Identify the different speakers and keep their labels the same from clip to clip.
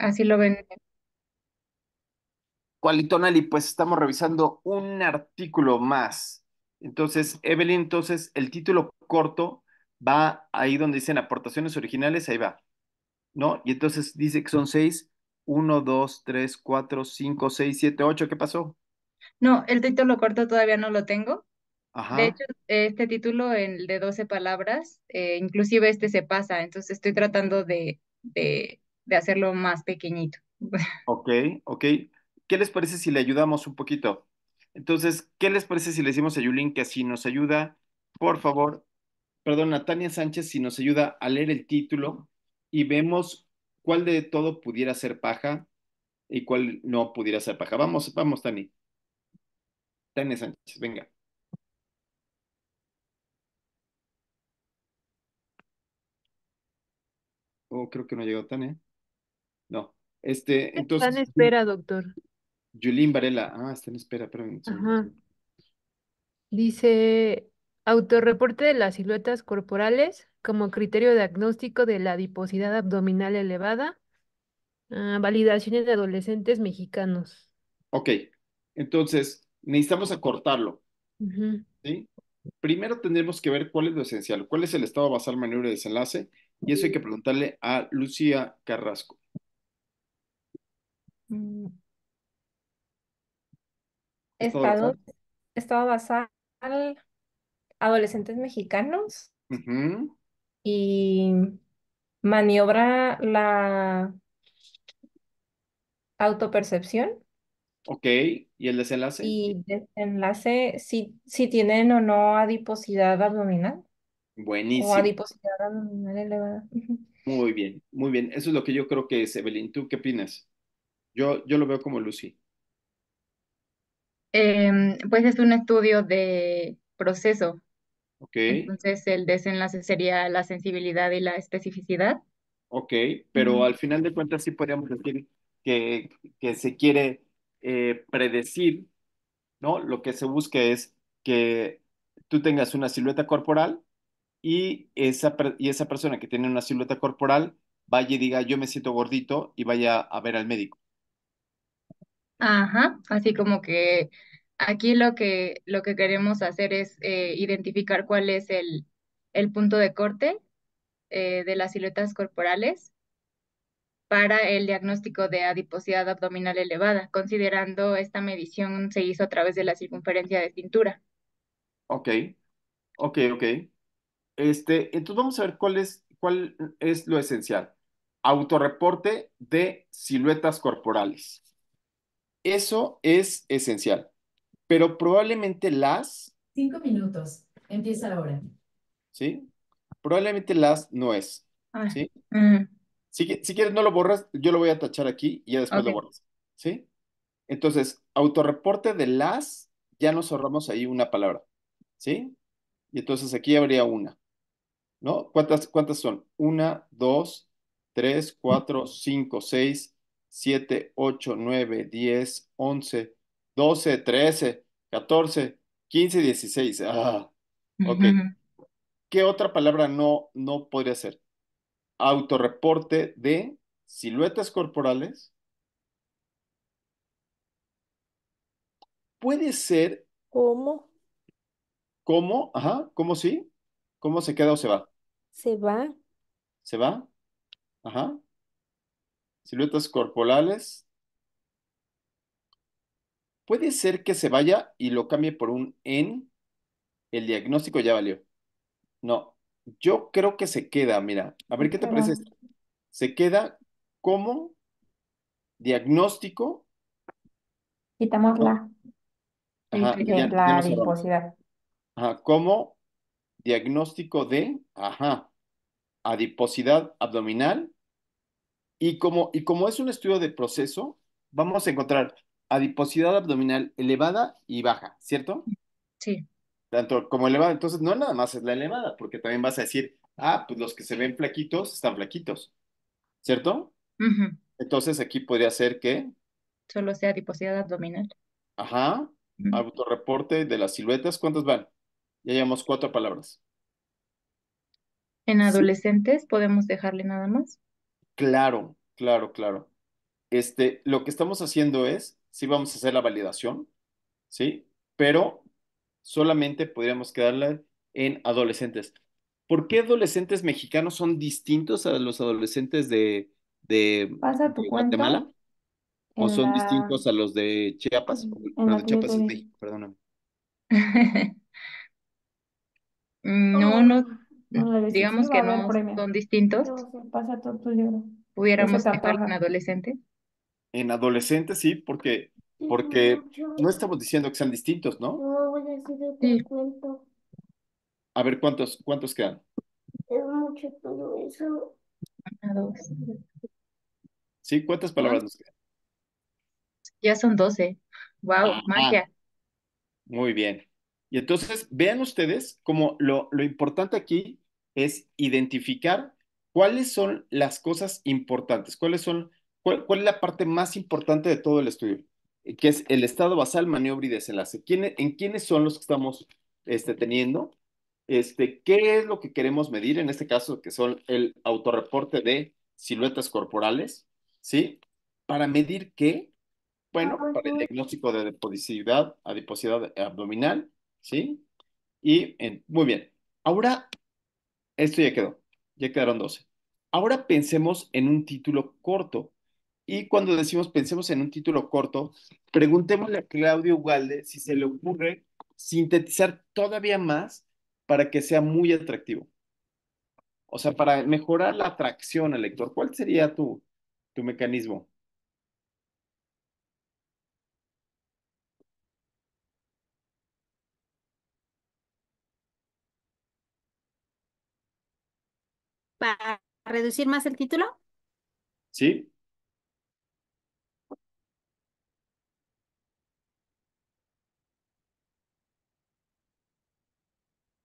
Speaker 1: Así lo ven.
Speaker 2: Cual y pues estamos revisando un artículo más. Entonces, Evelyn, entonces el título corto va ahí donde dicen aportaciones originales, ahí va, ¿no? Y entonces dice que son seis, uno, dos, tres, cuatro, cinco, seis, siete, ocho, ¿qué pasó?
Speaker 1: No, el título corto todavía no lo tengo. De hecho, este título el de doce palabras, eh, inclusive este se pasa, entonces estoy tratando de, de de hacerlo más pequeñito.
Speaker 2: Ok, ok. ¿Qué les parece si le ayudamos un poquito? Entonces, ¿qué les parece si le decimos a Yulín que si nos ayuda, por favor, Perdona, Tania Sánchez, si nos ayuda a leer el título y vemos cuál de todo pudiera ser paja y cuál no pudiera ser paja. Vamos, vamos, Tani. Tania Sánchez, venga. Oh, creo que no llegado Tania. No. Este, entonces. Está en espera, doctor. Julín Varela. Ah, está en espera, perdón.
Speaker 3: Dice, autorreporte de las siluetas corporales como criterio diagnóstico de la adiposidad abdominal elevada. Ah, validaciones de adolescentes mexicanos.
Speaker 2: Ok, entonces necesitamos acortarlo. Primero tendremos que ver cuál es lo esencial, cuál es el estado basal maniobra de desenlace, y eso hay que preguntarle a Lucía Carrasco.
Speaker 4: Mm. Estado Estado, basal. adolescentes mexicanos y maniobra la autopercepción
Speaker 2: Ok, ¿y el desenlace? y
Speaker 4: desenlace si, si tienen o no adiposidad abdominal
Speaker 2: o
Speaker 1: adiposidad abdominal elevada.
Speaker 2: Muy bien, muy bien. Eso es lo que yo creo que es, Evelyn. ¿Tú qué opinas? Yo, lo veo como Lucy.
Speaker 1: Em, pues es un estudio de proceso,
Speaker 2: Ok, entonces
Speaker 1: el desenlace sería la sensibilidad y la especificidad.
Speaker 2: ok, pero al final de cuentas sí podríamos decir que, que se quiere eh, predecir, ¿no? Lo que se busca es que tú tengas una silueta corporal y esa, y esa persona que tiene una silueta corporal vaya y diga, yo me siento gordito y vaya a ver al médico.
Speaker 1: Ajá, así como que aquí lo que, lo que queremos hacer es eh, identificar cuál es el, punto de corte eh, de las siluetas corporales para el diagnóstico de adiposidad abdominal elevada, considerando esta medición se hizo a través de la circunferencia de cintura.
Speaker 2: Ok, ok, ok. Este, entonces vamos a ver cuál es, cuál es lo esencial. Autorreporte de siluetas corporales. Eso es esencial, pero probablemente las...
Speaker 3: Cinco minutos, empieza la hora.
Speaker 2: ¿Sí? Probablemente las no es. ¿Sí? Mm. Si, quieres no lo borras, yo lo voy a tachar aquí y ya después lo borras. ¿Sí? Entonces, autorreporte de las, ya nos ahorramos ahí una palabra. ¿Sí? Y entonces aquí habría una. ¿No? ¿Cuántas, cuántas son? Una, dos, tres, cuatro, cinco, seis, 7, 8, 9, 10, 11, 12, 13, 14, 15, 16. Ah, ok. ¿Qué otra palabra no, no podría ser? Autorreporte de siluetas corporales. Puede ser. ¿Cómo? ¿Cómo? Ajá, ¿cómo sí? ¿Cómo se queda o se va? Se va. ¿Se va? Ajá siluetas corporales. Puede ser que se vaya y lo cambie por un en. El diagnóstico ya valió. No, yo creo que se queda, mira. A ver, ¿qué te parece? Esto? Se queda como diagnóstico.
Speaker 4: Quitamos la,
Speaker 2: adiposidad. Ajá, como diagnóstico de, ajá, adiposidad abdominal y como, y como es un estudio de proceso, vamos a encontrar adiposidad abdominal elevada y baja, ¿cierto? Sí. Tanto como elevada, entonces no nada más es la elevada, porque también vas a decir, ah, pues los que se ven flaquitos están flaquitos, ¿cierto? Entonces aquí podría ser que...
Speaker 1: Solo sea adiposidad abdominal.
Speaker 2: Ajá. Autoreporte de las siluetas, ¿cuántas van? Ya llevamos cuatro palabras.
Speaker 1: En adolescentes podemos dejarle nada más.
Speaker 2: Claro, claro, claro. Este, lo que estamos haciendo es, sí vamos a hacer la validación, ¿sí? Pero solamente podríamos quedarla en adolescentes. ¿Por qué adolescentes mexicanos son distintos a los adolescentes de, Guatemala? ¿O son distintos a los de Chiapas? de Chiapas perdóname.
Speaker 1: no, no, digamos que no son distintos, pasa todo pudiéramos dejar en adolescente.
Speaker 2: En adolescente sí, porque,
Speaker 3: porque no
Speaker 2: estamos diciendo que sean distintos, ¿no?
Speaker 3: No, voy a decir otro sí. cuento.
Speaker 2: A ver, ¿cuántos, cuántos quedan?
Speaker 3: Es mucho eso.
Speaker 2: Sí, ¿cuántas palabras nos quedan?
Speaker 1: Ya son doce.
Speaker 3: Wow, ah. magia.
Speaker 2: Muy bien. Y entonces vean ustedes como lo, importante aquí es identificar cuáles son las cosas importantes, cuáles son, cuál, es la parte más importante de todo el estudio, eh, que es el estado basal, maniobra y desenlace. E, ¿En quiénes son los que estamos este, teniendo? Este, ¿Qué es lo que queremos medir? En este caso, que son el autorreporte de siluetas corporales, ¿sí? ¿Para medir qué? Bueno, para el diagnóstico de adiposidad, adiposidad abdominal ¿sí? Y en, muy bien, ahora esto ya quedó, ya quedaron 12. Ahora pensemos en un título corto. Y cuando decimos pensemos en un título corto, preguntémosle a Claudio Ugalde si se le ocurre sintetizar todavía más para que sea muy atractivo. O sea, para mejorar la atracción al lector, ¿cuál sería tu, tu mecanismo?
Speaker 5: para reducir más el título?
Speaker 2: Sí.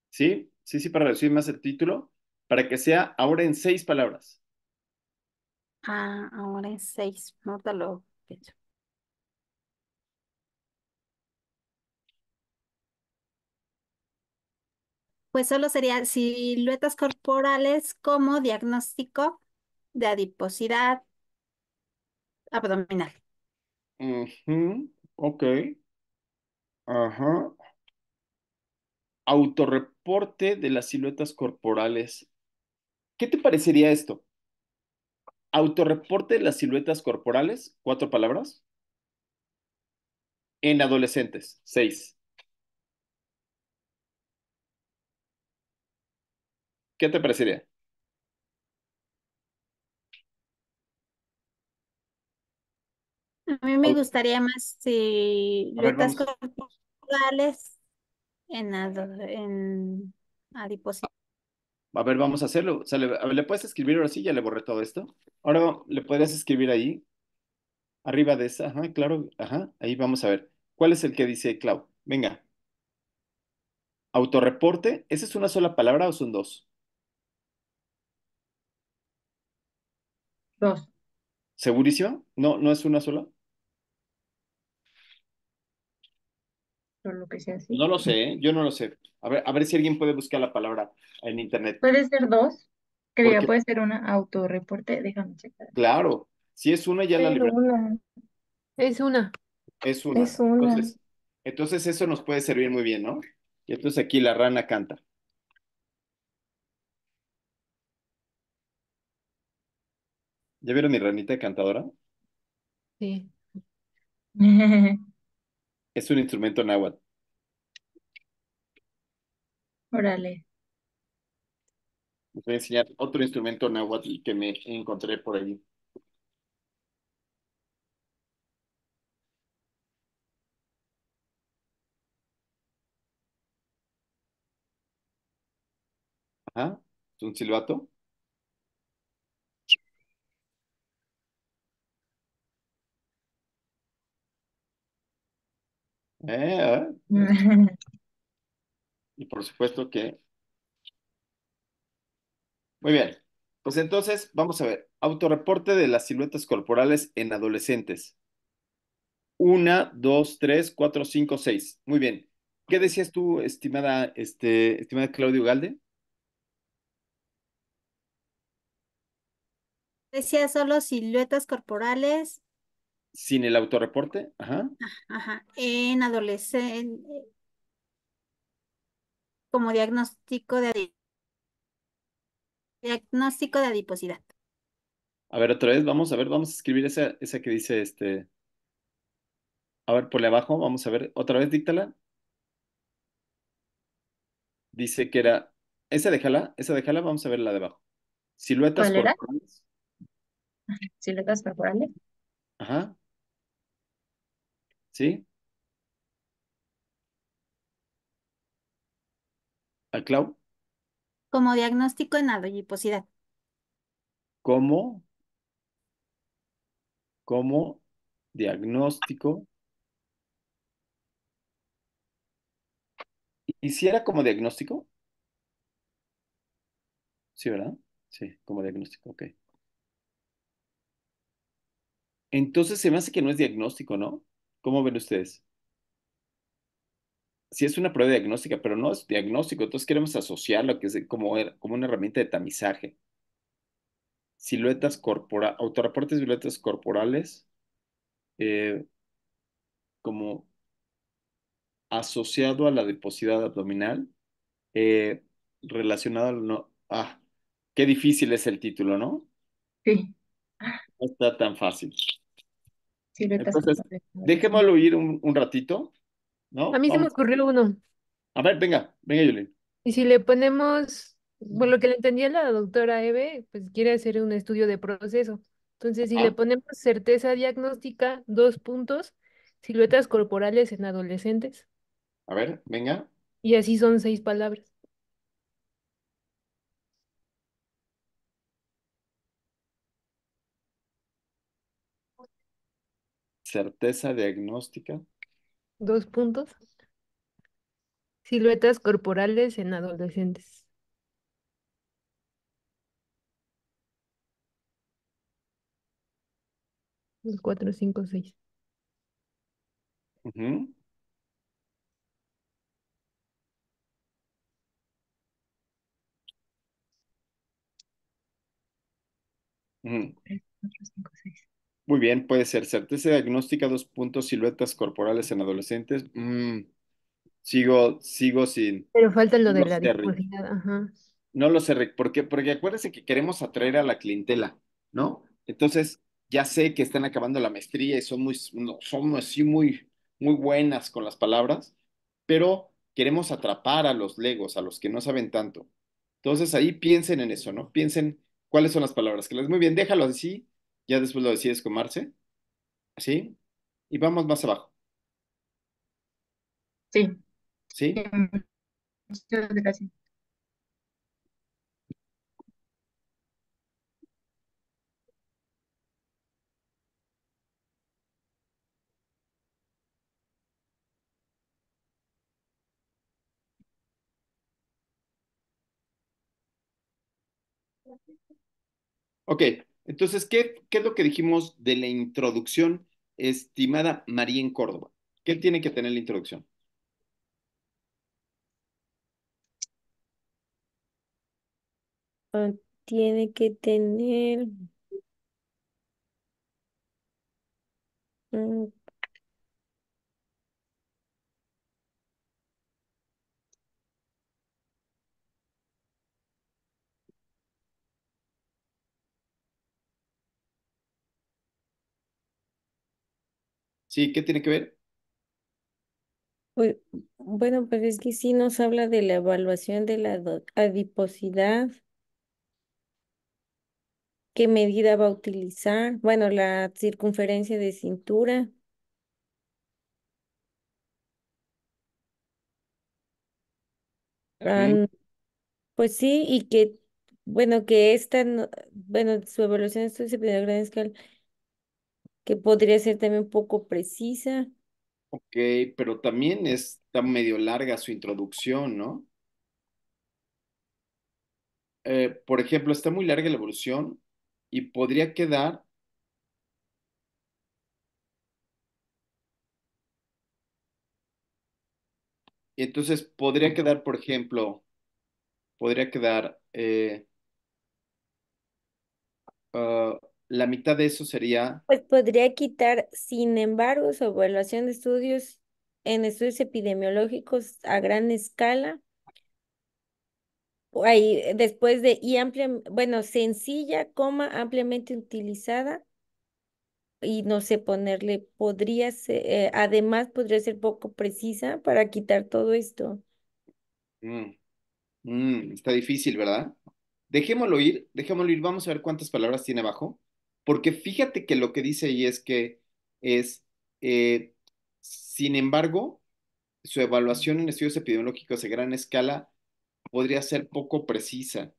Speaker 2: Sí, sí, sí, para reducir más el título, para que sea ahora en seis palabras.
Speaker 5: Ah, ahora en seis, no te lo pues solo serían siluetas corporales como diagnóstico de adiposidad abdominal.
Speaker 2: Ok. Ajá. Autorreporte de las siluetas corporales. ¿Qué te parecería esto? Autorreporte de las siluetas corporales, cuatro palabras. En adolescentes, seis. ¿Qué te parecería?
Speaker 5: A mí me gustaría más si eh, lo ver, en,
Speaker 2: A ver, vamos a hacerlo. le, puedes escribir ahora sí? Ya le borré todo esto. Ahora le podrías escribir ahí, arriba de esa. claro. Ajá, ahí vamos a ver. ¿Cuál es el que dice Clau? Venga, autorreporte. ¿Esa es una sola palabra o son dos? Dos. ¿Segurísima? ¿No, no es una sola? Lo que así. No lo sé, ¿eh? yo no lo sé. A ver, si alguien puede buscar la palabra en internet. Puede ser dos. Creo, puede
Speaker 1: ser una autorreporte. Déjame checar.
Speaker 2: Claro, si es una, ya la leo. Es una. Es una. Es una. Entonces, entonces, eso nos puede servir muy bien, ¿no? Y entonces aquí la rana canta. ¿Ya vieron mi ranita cantadora? Sí. Es un instrumento náhuatl. Órale. Les voy a enseñar otro instrumento náhuatl que me encontré por allí. Ajá, es un silbato. Eh, y por supuesto que... Muy bien. Pues entonces, vamos a ver. Autoreporte de las siluetas corporales en adolescentes. Una, dos, tres, cuatro, cinco, seis. Muy bien. ¿Qué decías tú, estimada, este, estimada Claudio Galde?
Speaker 5: Decía solo siluetas corporales
Speaker 2: sin el autorreporte, ajá.
Speaker 5: Ajá, en adolescente, eh, como diagnóstico de diagnóstico de adiposidad.
Speaker 2: A ver, otra vez, vamos a ver, vamos a escribir esa, esa que dice este. A ver, por abajo, vamos a ver, otra vez, díctala. Dice que era, esa déjala, esa déjala, vamos a ver la de abajo. Siluetas
Speaker 1: corporales. Siluetas corporales.
Speaker 2: Ajá. ¿sí? ¿A Clau?
Speaker 5: Como diagnóstico en adiposidad.
Speaker 2: ¿Cómo? ¿Cómo? diagnóstico. ¿Hiciera como diagnóstico? Sí, ¿verdad? Sí, como diagnóstico, ok. Entonces se me hace que no es diagnóstico, ¿no? ¿Cómo ven ustedes? Si es una prueba diagnóstica, pero no es diagnóstico, entonces queremos asociarlo que es como, una herramienta de tamizaje. Siluetas corporales, autorreportes eh, de siluetas corporales, como asociado a la adiposidad abdominal, eh, relacionado al no. Ah, qué difícil es el título, ¿no? Sí. No está tan fácil dejémoslo ir un, ratito, ¿no? A mí se me
Speaker 3: ocurrió uno.
Speaker 2: A ver, venga, venga, Yuli.
Speaker 3: Y si le ponemos, por lo que le entendía la doctora Eve, pues quiere hacer un estudio de proceso. Entonces, si le ponemos certeza diagnóstica, dos puntos, siluetas corporales en adolescentes.
Speaker 2: A ver, venga.
Speaker 3: Y así son seis palabras.
Speaker 2: certeza diagnóstica.
Speaker 3: Dos puntos. Siluetas corporales en adolescentes. Cuatro, cinco, seis.
Speaker 1: cuatro,
Speaker 2: cinco, seis. Muy bien, puede ser. Certeza diagnóstica, dos puntos, siluetas corporales en adolescentes. Mm, sigo, sigo sin. Pero
Speaker 3: falta lo de la discapacidad,
Speaker 2: No lo sé, porque, porque acuérdense que queremos atraer a la clientela, ¿no? Entonces, ya sé que están acabando la maestría y son muy, no, así muy, muy buenas con las palabras, pero queremos atrapar a los legos, a los que no saben tanto. Entonces ahí piensen en eso, ¿no? Piensen cuáles son las palabras que les muy bien, déjalo así, ya después lo decides con Marce, ¿sí? Y vamos más abajo. Sí. ¿Sí? Gracias. Ok, entonces, ¿qué, ¿qué, es lo que dijimos de la introducción, estimada María en Córdoba? ¿Qué tiene que tener la introducción?
Speaker 6: Ah, tiene que tener
Speaker 3: mm,
Speaker 2: Sí, ¿qué tiene que ver?
Speaker 6: Pues, bueno, pues es que sí nos habla de la evaluación de la adiposidad, qué medida va a utilizar, bueno, la circunferencia de cintura. pues sí, y que, bueno, que esta, bueno, su evaluación estoy se pide a gran que podría ser también un poco precisa.
Speaker 2: Ok, pero también está medio larga su introducción, ¿no? Eh, por ejemplo, está muy larga la evolución y podría quedar entonces podría quedar, por ejemplo, podría quedar eh, ah, la mitad de eso sería...
Speaker 6: Pues podría quitar, sin embargo, su evaluación de estudios en estudios epidemiológicos a gran escala. Ahí, eh, después de, y amplia, bueno, sencilla, coma, ampliamente utilizada, y no sé ponerle, podría ser, eh, además podría ser poco precisa para quitar todo esto.
Speaker 2: Mm, mm, está difícil, ¿verdad? Dejémoslo ir, dejémoslo ir, vamos a ver cuántas palabras tiene abajo. Porque fíjate que lo que dice ahí es que es, eh, sin embargo, su evaluación en estudios epidemiológicos de gran escala podría ser poco precisa,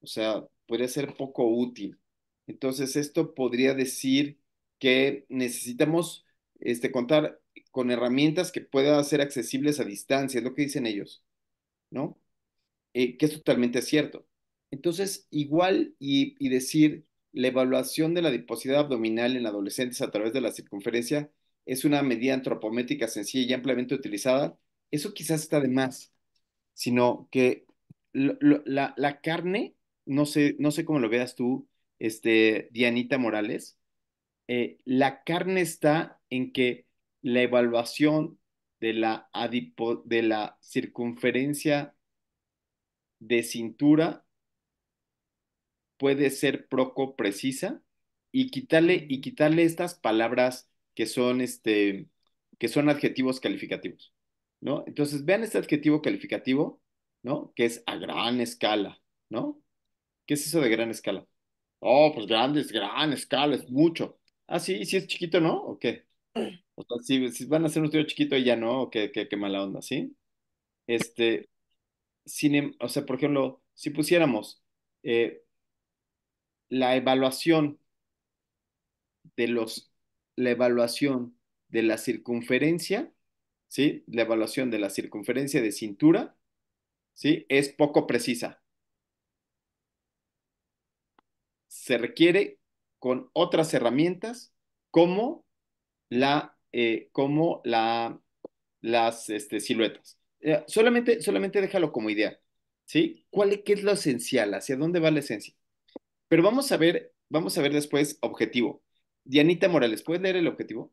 Speaker 2: o sea, podría ser poco útil. Entonces, esto podría decir que necesitamos este, contar con herramientas que puedan ser accesibles a distancia, es lo que dicen ellos, ¿no? Eh, que es totalmente cierto. Entonces, igual y decir, la evaluación de la adiposidad abdominal en adolescentes a través de la circunferencia es una medida antropométrica sencilla y ampliamente utilizada. Eso quizás está de más, sino que la, carne, no sé, no sé cómo lo veas tú, este, Dianita Morales, eh, la carne está en que la evaluación de la, de la circunferencia de cintura puede ser proco precisa y quitarle, y quitarle estas palabras que son, este, que son adjetivos calificativos, ¿no? Entonces, vean este adjetivo calificativo, ¿no? Que es a gran escala, ¿no? ¿Qué es eso de gran escala? Oh, pues grande es gran escala, es mucho. Ah, sí, si es chiquito, ¿no? ¿O qué? O sea, si, van a hacer un estudio chiquito ya no, ¿o qué, qué, mala onda, ¿sí? Este, cine, em, o sea, por ejemplo, si pusiéramos eh, la evaluación de los, la evaluación de la circunferencia, ¿sí? La evaluación de la circunferencia de cintura, ¿sí? Es poco precisa. Se requiere con otras herramientas como la, eh, como la, las este, siluetas. Eh, solamente, solamente déjalo como idea, ¿sí? ¿Cuál, ¿Qué es lo esencial? ¿Hacia dónde va la esencia? Pero vamos a ver, vamos a ver después objetivo. Dianita Morales, ¿puedes leer el objetivo?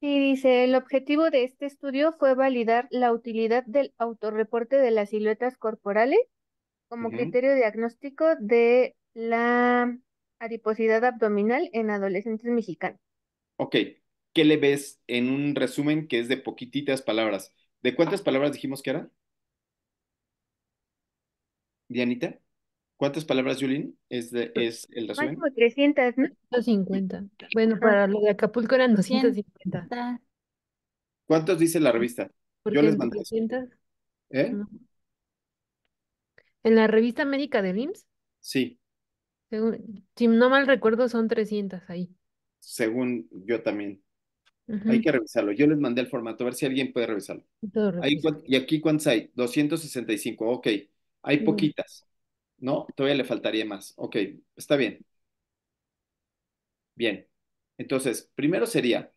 Speaker 3: Sí, dice, el objetivo de este estudio fue validar la utilidad del autorreporte de las siluetas corporales como criterio diagnóstico de la adiposidad abdominal en adolescentes mexicanos.
Speaker 2: Ok, ¿qué le ves en un resumen que es de poquititas palabras? ¿De cuántas ah. palabras dijimos que eran? Dianita. ¿Cuántas palabras, Yulín? Es, de, pues, es el resumen. Como
Speaker 3: 300, ¿no? 250. Bueno, para lo de Acapulco eran 250.
Speaker 2: ¿Cuántos dice la revista? Yo les mandé. ¿Eh?
Speaker 3: ¿En la revista médica de IMSS? Sí. si no mal recuerdo, son 300 ahí.
Speaker 2: Según yo también. Hay que revisarlo. Yo les mandé el formato, a ver si alguien puede revisarlo. ¿Y aquí cuántos hay? 265, ok. Hay poquitas. No, todavía le faltaría más. Ok, está bien. Bien. Entonces, primero sería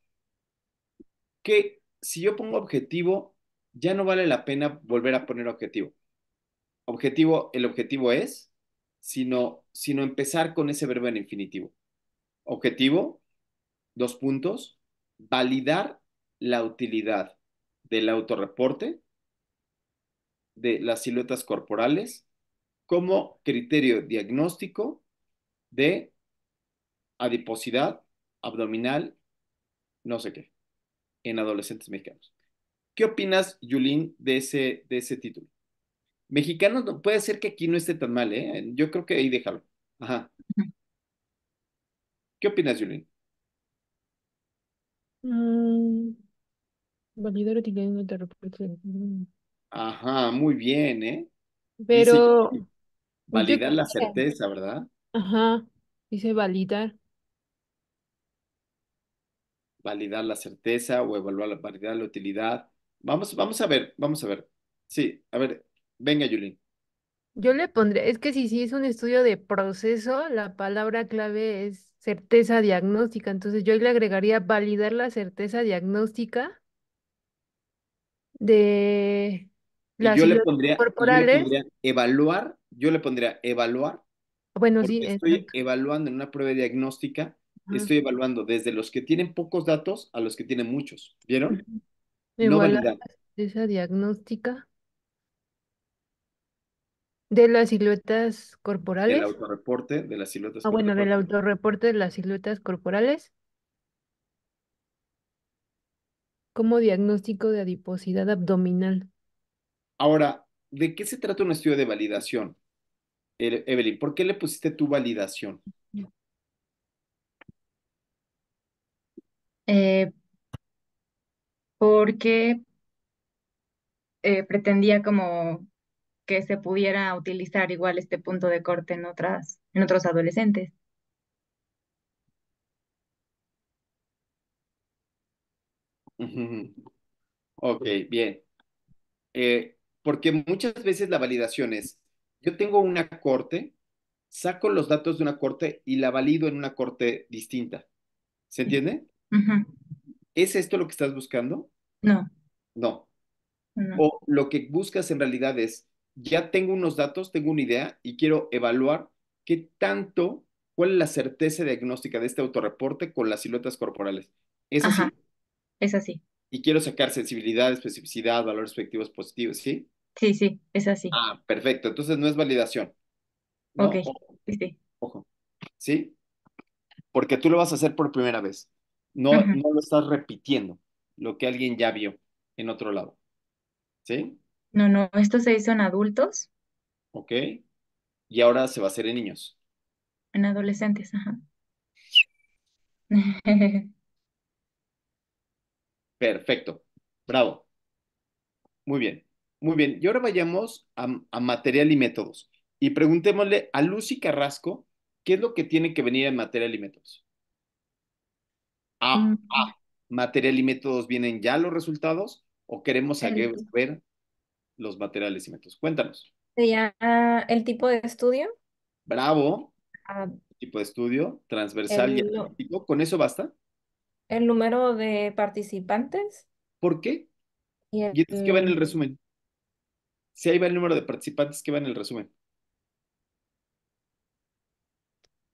Speaker 2: que si yo pongo objetivo, ya no vale la pena volver a poner objetivo. Objetivo, el objetivo es, sino, sino empezar con ese verbo en infinitivo. Objetivo, dos puntos, validar la utilidad del autorreporte, de las siluetas corporales como criterio diagnóstico de adiposidad abdominal, no sé qué, en adolescentes mexicanos. ¿Qué opinas, Yulín, de ese, de ese título? Mexicanos, puede ser que aquí no esté tan mal, ¿eh? Yo creo que ahí déjalo. Ajá. ¿Qué opinas, Yulín?
Speaker 3: validero mm, tiene
Speaker 2: Ajá, muy bien, ¿eh?
Speaker 3: Pero,
Speaker 2: Validar la certeza, ¿verdad?
Speaker 3: Ajá, dice validar.
Speaker 2: Validar la certeza o evaluar, validar la utilidad. Vamos, vamos a ver, vamos a ver. Sí, a ver, venga, Yulín.
Speaker 3: Yo le pondré, es que si sí si es un estudio de proceso, la palabra clave es certeza diagnóstica. Entonces yo le agregaría validar la certeza diagnóstica de
Speaker 2: yo, le pondría, evaluar, yo le pondría evaluar.
Speaker 3: Bueno, sí. Estoy
Speaker 2: evaluando en una prueba diagnóstica, estoy evaluando desde los que tienen pocos datos a los que tienen muchos. ¿Vieron? No validar.
Speaker 3: Esa diagnóstica. De las siluetas corporales. Del
Speaker 2: autorreporte, de las siluetas Ah, bueno, del
Speaker 3: autorreporte de las siluetas corporales. Como diagnóstico de adiposidad abdominal.
Speaker 2: Ahora, ¿de qué se trata un estudio de validación? E-, Evelyn, ¿por qué le pusiste tu validación?
Speaker 1: Eh, porque eh, pretendía como que se pudiera utilizar igual este punto de corte en otras, en otros adolescentes.
Speaker 2: Ok, bien. Eh, porque muchas veces la validación es, yo tengo una corte, saco los datos de una corte y la valido en una corte distinta. ¿Se entiende? ¿Es esto lo que estás buscando? No. No. O lo que buscas en realidad es, ya tengo unos datos, tengo una idea y quiero evaluar qué tanto, cuál es la certeza diagnóstica de este autorreporte con las siluetas corporales. ¿Es así? Es así. Y quiero sacar sensibilidad, especificidad, valores efectivos positivos, ¿sí?
Speaker 1: Sí, sí, es así. Ah,
Speaker 2: perfecto. Entonces no es validación.
Speaker 1: Ok, sí. Este. Ojo.
Speaker 2: ¿Sí? Porque tú lo vas a hacer por primera vez. No, no lo estás repitiendo, lo que alguien ya vio en otro lado. ¿Sí?
Speaker 1: No, no, esto se hizo en adultos.
Speaker 2: Ok. Y ahora se va a hacer en niños.
Speaker 1: En adolescentes, ajá.
Speaker 2: Perfecto. Bravo. Muy bien. Muy bien, y ahora vayamos a, material y métodos y preguntémosle a Lucy Carrasco qué es lo que tiene que venir en material y métodos. Mm. material y métodos vienen ya los resultados o queremos saber los materiales y métodos. Cuéntanos.
Speaker 4: Sería el tipo de estudio.
Speaker 2: Bravo. El ah. tipo de estudio, transversal el, y ¿Con eso basta?
Speaker 4: El número de participantes. ¿Por qué? Y, entonces ¿Y que va
Speaker 2: en el resumen. Si ahí va el número de participantes que va en el resumen.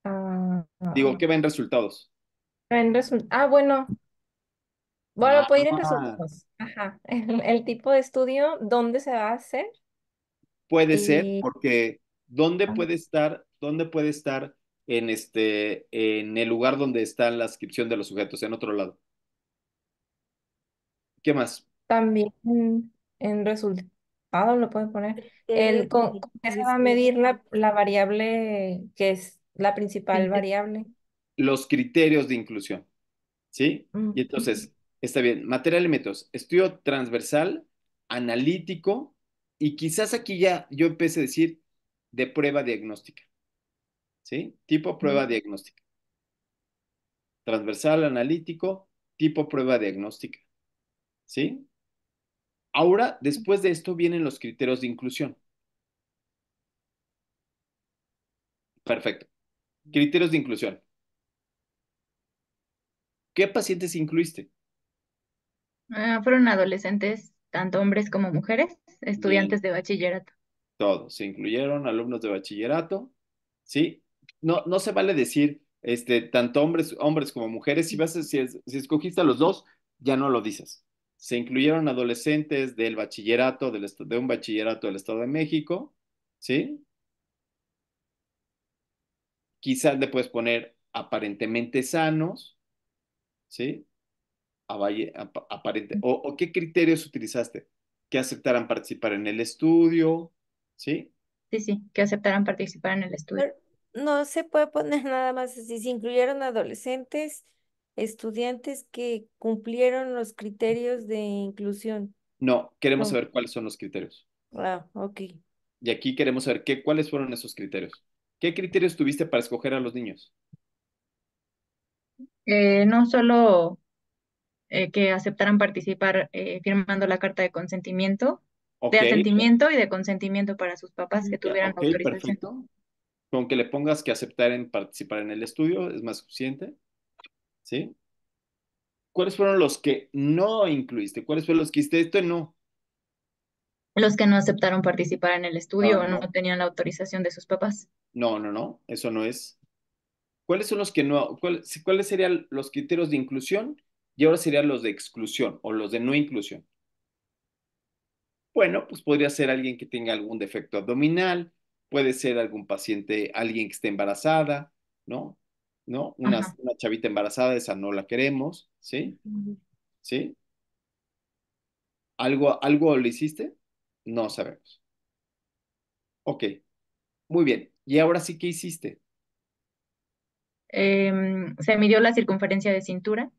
Speaker 4: Ah. Digo,
Speaker 2: ¿qué va en resultados?
Speaker 4: ah, bueno. Bueno, ah, puede ir en ah. resultados. Ajá. El, tipo de estudio, dónde se va a hacer
Speaker 2: puede ser, porque ¿dónde puede estar, dónde puede estar en este, en el lugar donde está la inscripción de los sujetos, en otro lado? ¿Qué más? también
Speaker 4: en resultados lo pueden poner. El, se va a este, medir la, variable que es la principal variable?
Speaker 2: Los criterios de inclusión. ¿Sí? Y entonces, está bien, material y métodos, estudio transversal, analítico, y quizás aquí ya yo empecé a decir de prueba diagnóstica. ¿Sí? Tipo prueba diagnóstica. Transversal, analítico, tipo prueba diagnóstica. ¿Sí? Ahora, después de esto, vienen los criterios de inclusión. Perfecto. Criterios de inclusión. ¿Qué pacientes incluiste?
Speaker 1: Ah, fueron adolescentes, tanto hombres como mujeres, estudiantes de bachillerato.
Speaker 2: Todos, se incluyeron alumnos de bachillerato, ¿sí? No, no se vale decir, este, tanto hombres, hombres como mujeres, si, vas si, si escogiste a los dos, ya no lo dices se incluyeron adolescentes del bachillerato, del de un bachillerato del Estado de México, ¿sí? Quizás le puedes poner aparentemente sanos, ¿sí? aparente, o, qué criterios utilizaste? Que aceptaran participar en el estudio, ¿sí?
Speaker 6: Sí, sí, que aceptaran participar en el estudio. no se puede poner nada más así, se incluyeron adolescentes estudiantes que cumplieron los criterios de inclusión.
Speaker 2: No, queremos saber cuáles son los criterios.
Speaker 6: Ah, ok.
Speaker 2: Y aquí queremos saber qué, cuáles fueron esos criterios. ¿Qué criterios tuviste para escoger a los niños?
Speaker 6: Eh,
Speaker 1: no solo eh, que aceptaran participar eh, firmando la carta de consentimiento,
Speaker 2: de atendimiento
Speaker 1: y de consentimiento para sus papás que tuvieran autorización.
Speaker 2: Con que le pongas que aceptaran participar en el estudio es más suficiente. ¿sí? ¿Cuáles fueron los que no incluiste? ¿Cuáles fueron los que hiciste esto no?
Speaker 1: Los que no aceptaron participar en el estudio ah, o no tenían la autorización de sus papás.
Speaker 2: No, no, no, eso no es. ¿Cuáles son los que no, cuáles serían los criterios de inclusión y ahora serían los de exclusión o los de no inclusión? Bueno, pues podría ser alguien que tenga algún defecto abdominal, puede ser algún paciente, alguien que esté embarazada, ¿no? ¿no? Una, una, chavita embarazada, esa no la queremos, ¿sí? Mm. ¿Sí? ¿Algo, ¿Algo le hiciste? No sabemos. Ok, muy bien. ¿Y ahora sí qué hiciste?
Speaker 1: Em, se midió la circunferencia de cintura.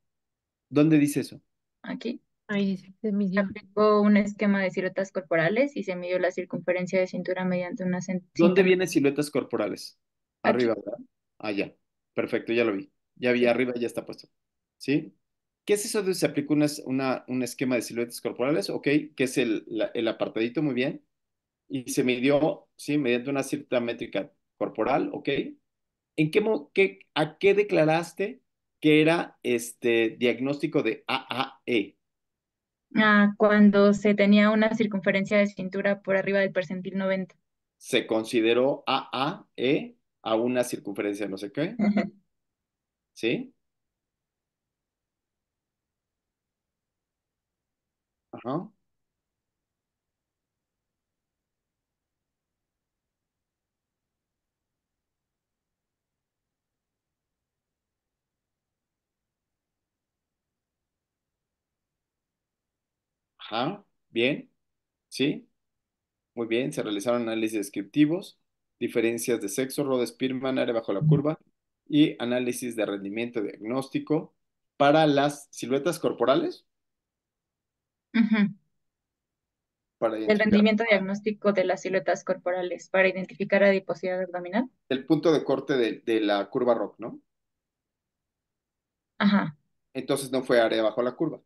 Speaker 2: ¿Dónde dice eso?
Speaker 1: Aquí. Ahí se midió. Aplicó un esquema de siluetas corporales y se midió la circunferencia de cintura mediante una... Cintura.
Speaker 2: ¿Dónde viene siluetas corporales? Arriba, Allá. Perfecto, ya lo vi. Ya vi arriba, ya está puesto. ¿Sí? ¿Qué es eso de se aplicó un esquema de siluetas corporales? Ok, que es el, apartadito, muy bien. Y se midió, ¿sí? Mediante una cierta métrica corporal, ok. ¿En qué, ¿A qué declaraste que era este diagnóstico de AAE?
Speaker 1: Ah, cuando se tenía una circunferencia de cintura por arriba del percentil 90.
Speaker 2: Se consideró AAE a una circunferencia no sé qué. ¿Sí? Ajá. Ajá. Bien. ¿Sí? Muy bien. Se realizaron análisis descriptivos diferencias de sexo, Rode-Spirman, área bajo la curva y análisis de rendimiento diagnóstico para las siluetas corporales. el rendimiento
Speaker 1: diagnóstico de las siluetas corporales para identificar adiposidad abdominal.
Speaker 2: El punto de corte de, la curva ROC, ¿no? Ajá. Entonces no fue área bajo la curva,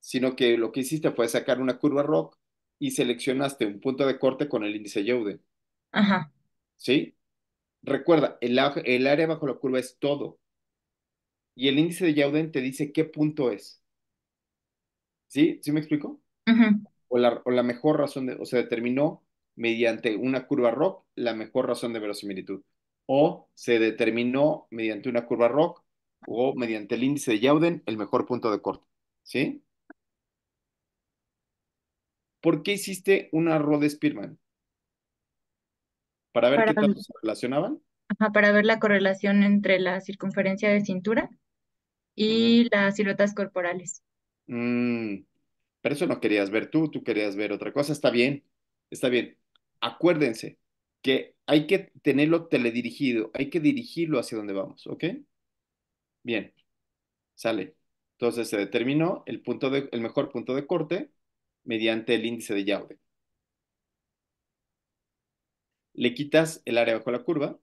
Speaker 2: sino que lo que hiciste fue sacar una curva ROC y seleccionaste un punto de corte con el índice Youden. Ajá. ¿Sí? Recuerda, el, área bajo la curva es todo. Y el índice de Yauden te dice qué punto es. ¿Sí? ¿Sí me explico? o, la, mejor razón, de, o se determinó mediante una curva rock la mejor razón de verosimilitud. O se determinó mediante una curva rock o mediante el índice de Yauden el mejor punto de corte. ¿Sí? ¿Por qué hiciste una de Spearman? para ver qué tanto se relacionaban.
Speaker 1: Ajá, para ver la correlación entre la circunferencia de cintura y las siluetas corporales.
Speaker 2: Mm, pero eso no querías ver tú, tú querías ver otra cosa. Está bien, está bien. Acuérdense que hay que tenerlo teledirigido, hay que dirigirlo hacia donde vamos, ¿ok? Bien, sale. Entonces se determinó el, punto de, el mejor punto de corte mediante el índice de yaude le quitas el área bajo la curva,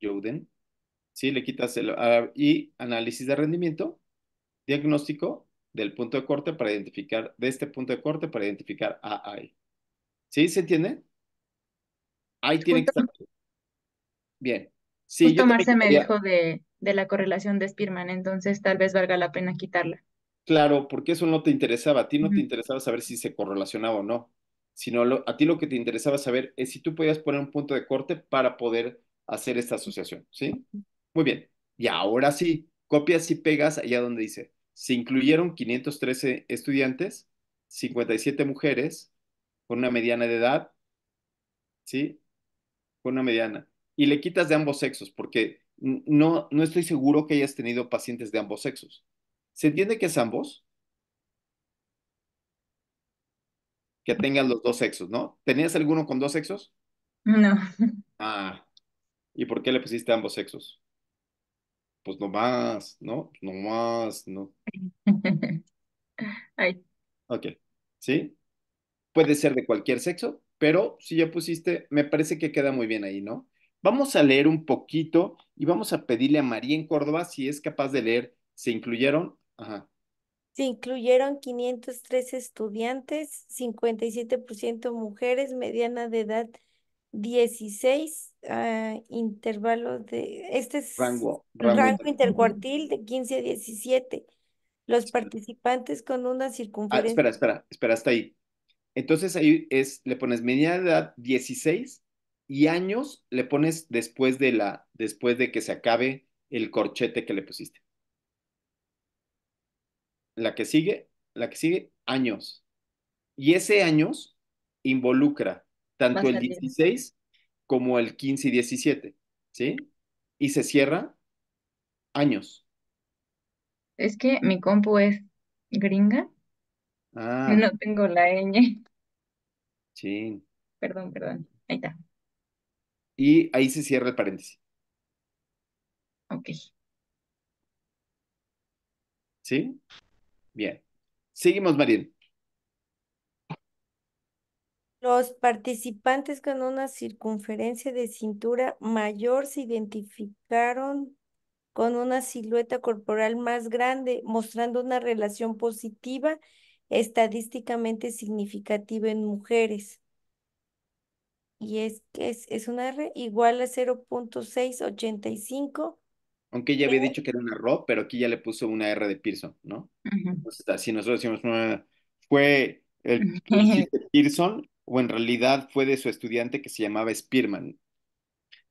Speaker 2: Joden, ¿sí? Le quitas el y análisis de rendimiento, diagnóstico del punto de corte para identificar, de este punto de corte para identificar a AI. ¿Sí? ¿Se entiende? Ahí tiene que estar. Bien. Sí, Justo me dijo
Speaker 1: de, la correlación de Spearman, entonces tal vez valga la pena quitarla.
Speaker 2: Claro, porque eso no te interesaba. A ti no te interesaba saber si se correlacionaba o no sino a ti lo que te interesaba saber es si tú podías poner un punto de corte para poder hacer esta asociación, ¿sí? Muy bien. Y ahora sí, copias y pegas allá donde dice, se incluyeron 513 estudiantes, 57 mujeres, con una mediana de edad, ¿sí? Con una mediana. Y le quitas de ambos sexos, porque no, no estoy seguro que hayas tenido pacientes de ambos sexos. Se entiende que es ambos, que tengan los dos sexos, ¿no? ¿Tenías alguno con dos sexos? No. Ah, ¿y por qué le pusiste ambos sexos? Pues nomás, ¿no? más, ¿no? Ay. Ok, ¿sí? Puede ser de cualquier sexo, pero si ya pusiste, me parece que queda muy bien ahí, ¿no? Vamos a leer un poquito y vamos a pedirle a María en Córdoba si es capaz de leer. ¿Se incluyeron? Ajá.
Speaker 6: Se incluyeron 503 estudiantes, 57% mujeres, mediana de edad 16, ah, intervalo de, este es rango, rango, intercuartil de 15 a 17. Los participantes con una ah, circunferencia. espera, espera,
Speaker 2: espera, hasta ahí. Entonces ahí es, le pones mediana de edad 16 y años le pones después de la, después de que se acabe el corchete que le pusiste la que sigue, la que sigue, años. Y ese años involucra tanto el 16 como el 15 y 17, ¿sí? Y se cierra años.
Speaker 1: Es que mi compu es gringa. Ah. No tengo la ñ.
Speaker 2: Sí. Perdón, perdón. Ahí está. Y ahí se cierra el paréntesis. Ok. ¿Sí? Bien. Seguimos, María.
Speaker 6: Los participantes con una circunferencia de cintura mayor se identificaron con una silueta corporal más grande, mostrando una relación positiva estadísticamente significativa en mujeres. Y es que es, es una R igual a 0.685
Speaker 2: aunque ya había dicho que era una RO, pero aquí ya le puso una R de Pearson, ¿no? Entonces, nosotros decimos, ah, fue el, de Pearson, o en realidad fue de su estudiante que se llamaba Spearman.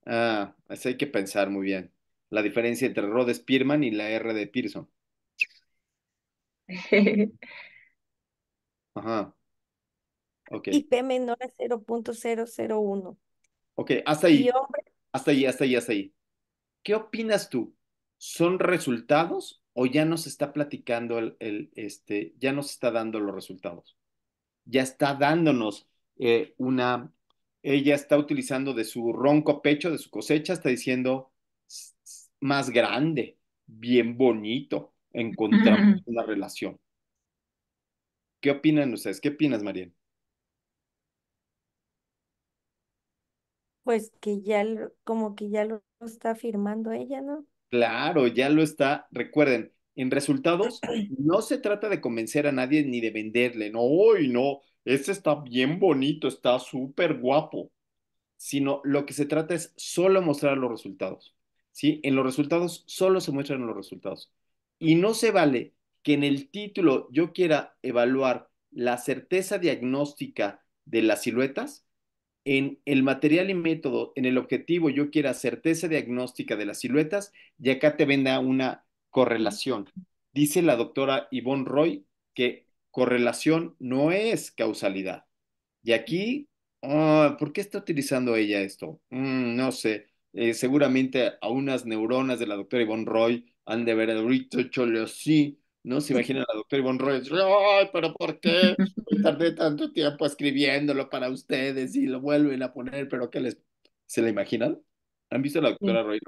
Speaker 2: Ah, así hay que pensar muy bien. La diferencia entre RO de Spearman y la R de Pearson. Ajá. Okay. Y
Speaker 6: P menor a 0.001.
Speaker 2: Ok, hasta ahí. Hasta ahí, hasta ahí, hasta ahí. ¿Qué opinas tú? ¿Son resultados o ya nos está platicando el, este, ya nos está dando los resultados? Ya está dándonos eh, una, ella está utilizando de su ronco pecho, de su cosecha, está diciendo más grande, bien bonito, encontramos una relación. ¿Qué opinan ustedes? ¿Qué opinas, María?
Speaker 6: Pues que ya como que ya lo está firmando ella, ¿no?
Speaker 2: Claro, ya lo está. Recuerden, en resultados no se trata de convencer a nadie ni de venderle, no, hoy no, este está bien bonito, está súper guapo, sino lo que se trata es solo mostrar los resultados, ¿sí? En los resultados solo se muestran los resultados. Y no se vale que en el título yo quiera evaluar la certeza diagnóstica de las siluetas en el material y método, en el objetivo, yo quiero certeza diagnóstica de las siluetas y acá te venda una correlación. Dice la doctora Yvonne Roy que correlación no es causalidad. Y aquí, ah, ¿por qué está utilizando ella esto? Mm, no sé, eh, seguramente a unas neuronas de la doctora Yvonne Roy han de haber dicho, sí. ¿no? Se imaginan la doctora Ivonne ¡ay, pero por qué tardé tanto tiempo escribiéndolo para ustedes y lo vuelven a poner, pero qué les... ¿Se la imaginan? ¿Han visto a la doctora Roy?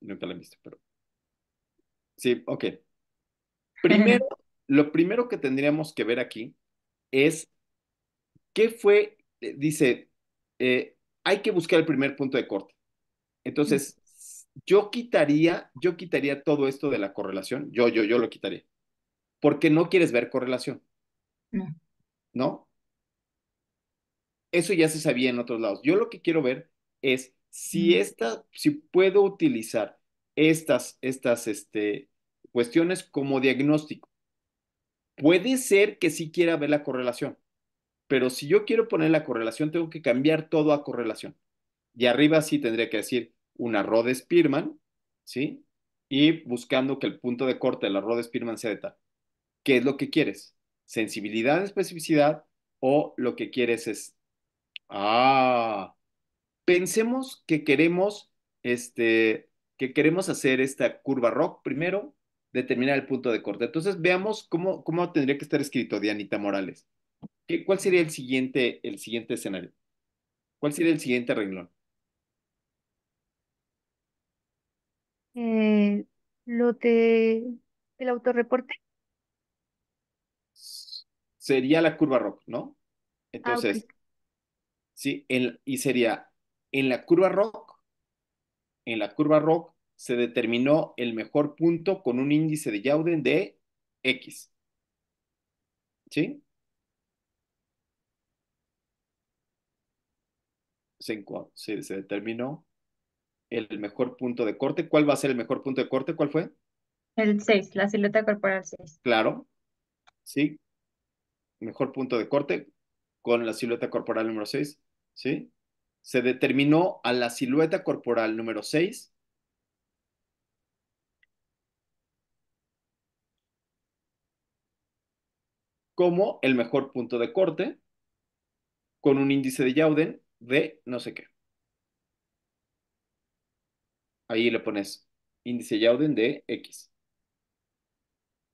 Speaker 2: Nunca la han visto, pero... Sí, ok. Primero, lo primero que tendríamos que ver aquí es qué fue, eh, dice, eh, hay que buscar el primer punto de corte. Entonces, yo quitaría, yo quitaría todo esto de la correlación, yo, yo, yo lo quitaría, porque no quieres ver correlación. No. ¿No? Eso ya se sabía en otros lados. Yo lo que quiero ver es si esta, si puedo utilizar estas, estas este, cuestiones como diagnóstico. Puede ser que sí quiera ver la correlación, pero si yo quiero poner la correlación, tengo que cambiar todo a correlación. Y arriba sí tendría que decir, una de Spearman, ¿sí? Y buscando que el punto de corte de la de Spearman sea de tal. ¿Qué es lo que quieres? ¿Sensibilidad, especificidad o lo que quieres es... Ah, pensemos que queremos, este, que queremos hacer esta curva rock primero, determinar el punto de corte. Entonces veamos cómo, cómo tendría que estar escrito, Dianita Morales. ¿Cuál sería el siguiente, el siguiente escenario? ¿Cuál sería el siguiente renglón?
Speaker 3: Eh, lo de el autorreporte.
Speaker 2: Sería la curva rock, ¿no? Ah, Entonces, sí, y sería en la curva rock, en la curva rock se determinó el mejor punto con un índice de Yauden de X. ¿Sí? Se, se, se determinó el mejor punto de corte. ¿Cuál va a ser el mejor punto de corte? ¿Cuál fue?
Speaker 1: El 6, la silueta corporal 6.
Speaker 2: Claro, sí. Mejor punto de corte con la silueta corporal número 6, ¿sí? Se determinó a la silueta corporal número 6 como el mejor punto de corte con un índice de Yauden de no sé qué ahí le pones índice Yauden de X.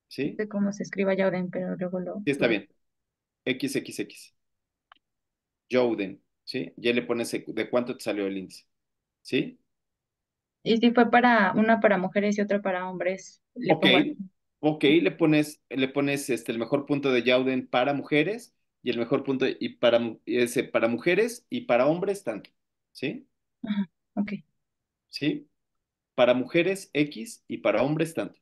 Speaker 2: ¿Sí? No
Speaker 1: sé cómo se escriba Yauden, pero luego lo... Sí, está bien.
Speaker 2: XXX. Yauden, ¿sí? Ya le pones e, de cuánto te salió el índice. ¿Sí?
Speaker 1: Y si fue para una para mujeres y otra para hombres.
Speaker 2: ok, ok, le pones, le pones este, el mejor punto de Yauden para mujeres y el mejor punto y para, ese, para mujeres y para hombres tanto. ¿Sí?
Speaker 6: Ajá, ok.
Speaker 2: ¿Sí? para mujeres X y para hombres tanto.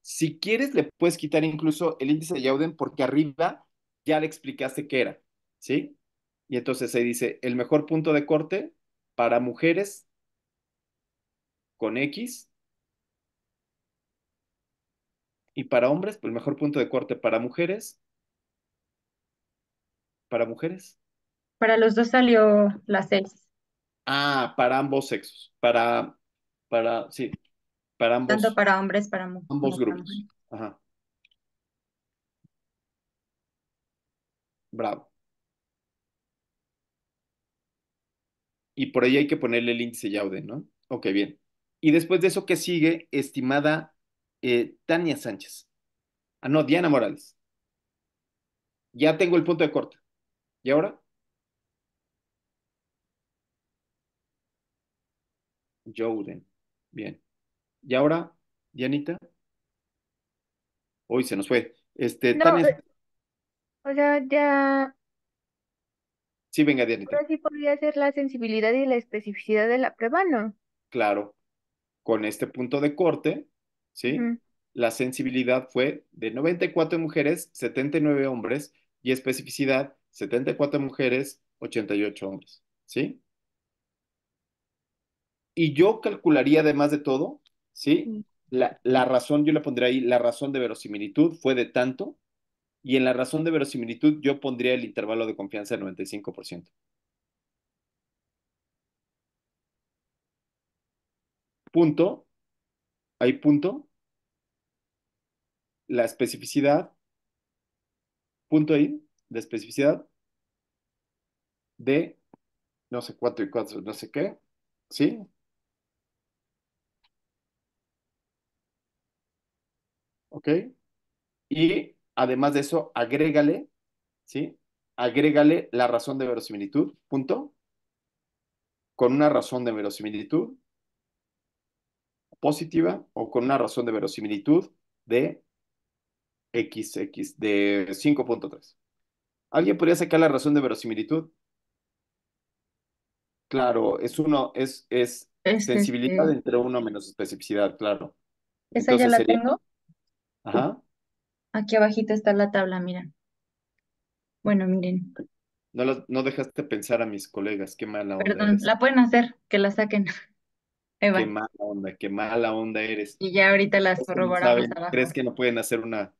Speaker 2: Si quieres, le puedes quitar incluso el índice de Yauden porque arriba ya le explicaste qué era, ¿sí? Y entonces ahí dice, el mejor punto de corte para mujeres con X y para hombres, pues el mejor punto de corte para mujeres para mujeres?
Speaker 1: Para los dos salió la 6.
Speaker 2: Ah, para ambos sexos, para, para, sí, para ambos. Tanto
Speaker 1: para hombres, para mujeres. Ambos grupos.
Speaker 2: Ajá. Bravo. Y por ahí hay que ponerle el índice Yaude, ¿no? Ok, bien. Y después de eso, ¿qué sigue, estimada eh, Tania Sánchez? Ah, no, Diana Morales. Ya tengo el punto de corte. ¿Y ahora? Joden. Bien. ¿Y ahora, Dianita? Hoy se nos fue. Este, eh,
Speaker 3: o sea, ya,
Speaker 2: sí, venga, Dianita. ahora
Speaker 3: sí podría ser la sensibilidad y la especificidad de la prueba, ¿no?
Speaker 2: Claro, con este punto de corte, ¿sí? La sensibilidad fue de 94 mujeres, 79 hombres y especificidad 74 mujeres, 88 hombres, ¿sí? Y yo calcularía además de todo, ¿sí? Mm. La, razón, yo le pondría ahí, la razón de verosimilitud fue de tanto, y en la razón de verosimilitud yo pondría el intervalo de confianza del 95%. Punto, Ahí punto, la especificidad, punto ahí, de especificidad de no sé cuatro y cuatro no sé qué, ¿sí? ¿Ok? Y además de eso, agrégale, ¿sí? Agrégale la razón de verosimilitud, punto, con una razón de verosimilitud positiva o con una razón de verosimilitud de XX, de 5.3. ¿Alguien podría sacar la razón de verosimilitud? Claro, es uno, es, es este, sensibilidad eh. entre uno menos especificidad, claro. Esa ya la tengo. Ajá.
Speaker 1: Aquí abajito está la tabla, mira. Bueno, miren.
Speaker 2: No, no dejaste pensar a mis colegas, qué mala onda. Perdón, la
Speaker 1: pueden hacer, que la saquen.
Speaker 2: Qué mala onda, qué mala onda eres. Y
Speaker 1: ya ahorita las corroboramos ¿Crees
Speaker 2: que no pueden hacer una?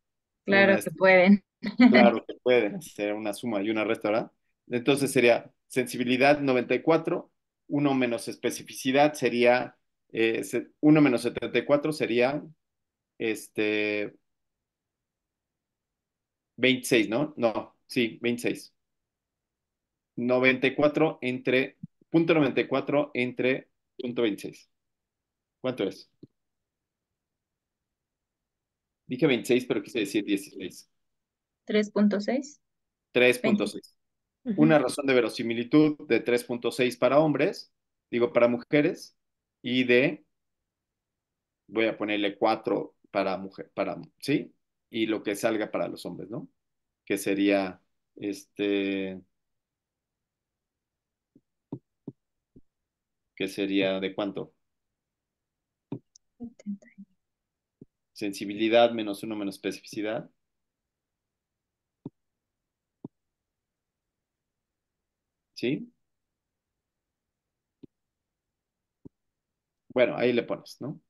Speaker 2: Claro que este, pueden. Claro que pueden hacer una suma y una resta, ¿verdad? Entonces sería sensibilidad 94, 1 menos especificidad sería, 1 eh, menos 74 sería este, 26, ¿no? No, sí, 26. 94 entre, punto 94 entre punto 26. ¿Cuánto es? Dije 26, pero quise decir 16.
Speaker 1: 3.6.
Speaker 2: 3.6. Una razón de verosimilitud de 3.6 para hombres, digo para mujeres, y de, voy a ponerle 4 para mujer, para, ¿sí? Y lo que salga para los hombres, ¿no? Que sería, este, que sería de cuánto? Sensibilidad menos uno menos especificidad. ¿Sí? Bueno, ahí le pones, ¿no?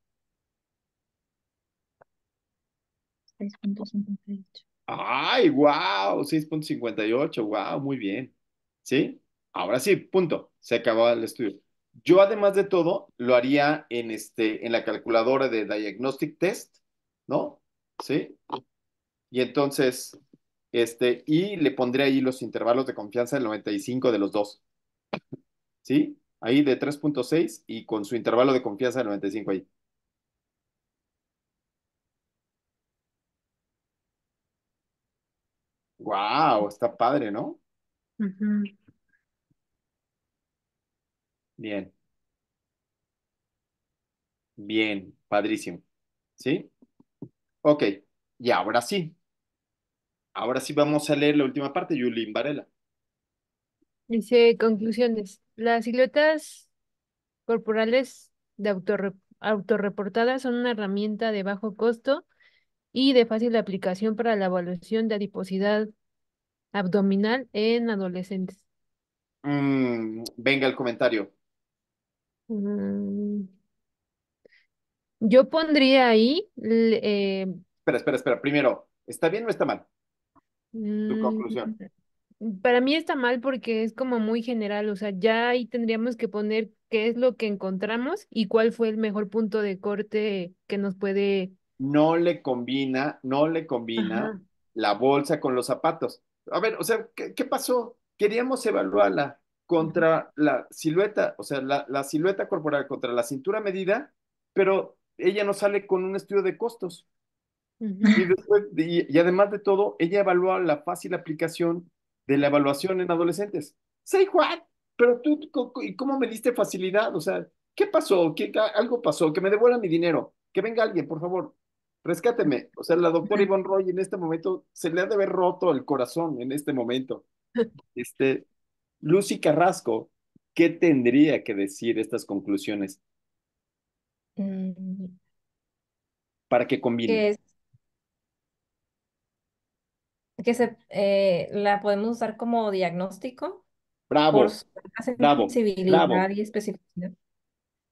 Speaker 3: 6.58.
Speaker 2: ¡Ay, wow! 6.58, wow, muy bien. ¿Sí? Ahora sí, punto. Se acabó el estudio. Yo, además de todo, lo haría en, este, en la calculadora de Diagnostic Test, ¿no? ¿Sí? Y entonces, este, y le pondré ahí los intervalos de confianza del 95 de los dos. ¿Sí? Ahí de 3.6 y con su intervalo de confianza del 95 ahí. Wow, está padre, ¿no? Bien. Bien, padrísimo. ¿Sí? Ok, y ahora sí, Ahora sí vamos a leer la última parte, Yulín Varela.
Speaker 3: Dice, conclusiones. Las siluetas corporales de autorreportadas son una herramienta de bajo costo y de fácil aplicación para la evaluación de adiposidad abdominal en adolescentes.
Speaker 2: Mm, venga el comentario.
Speaker 3: Mm. yo pondría ahí... Eh,
Speaker 2: espera, espera, espera. Primero, ¿está bien o está mal?
Speaker 3: Tu mm, conclusión. Para mí está mal porque es como muy general, o sea, ya ahí tendríamos que poner qué es lo que encontramos y cuál fue el mejor punto de corte que
Speaker 2: nos puede... No le combina, no le combina la bolsa con los zapatos. A ver, o sea, ¿qué, pasó? Queríamos evaluarla contra la silueta, o sea, la, la silueta corporal contra la cintura medida, pero ella no sale con un estudio de costos. Y, además de todo, ella evaluó la fácil aplicación de la evaluación en adolescentes. Say Juan? Pero tú, ¿y cómo me diste facilidad? O sea, ¿qué pasó? ¿Qué, algo pasó, que me devuelvan mi dinero, que venga alguien, por favor, rescáteme. O sea, la doctora Ivonne Roy en este momento se le ha de haber roto el corazón en este momento. Este, Lucy Carrasco, ¿qué tendría que decir estas conclusiones?
Speaker 3: Mm.
Speaker 2: Para que combine
Speaker 4: que se, eh, la podemos usar como diagnóstico. Bravo, sensibilidad y especificidad.